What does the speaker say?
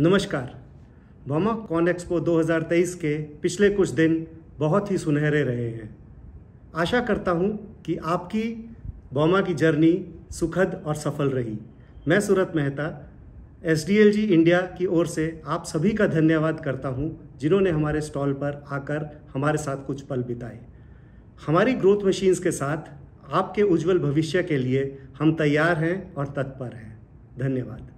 नमस्कार बामा cone expo 2023 के पिछले कुछ दिन बहुत ही सुनहरे रहे हैं आशा करता हूँ कि आपकी बामा की जर्नी सुखद और सफल रही मैं सूरत मेहता एस इंडिया की ओर से आप सभी का धन्यवाद करता हूँ जिन्होंने हमारे स्टॉल पर आकर हमारे साथ कुछ पल बिताए हमारी ग्रोथ मशीन्स के साथ आपके उज्जवल भविष्य के लिए हम तैयार हैं और तत्पर हैं धन्यवाद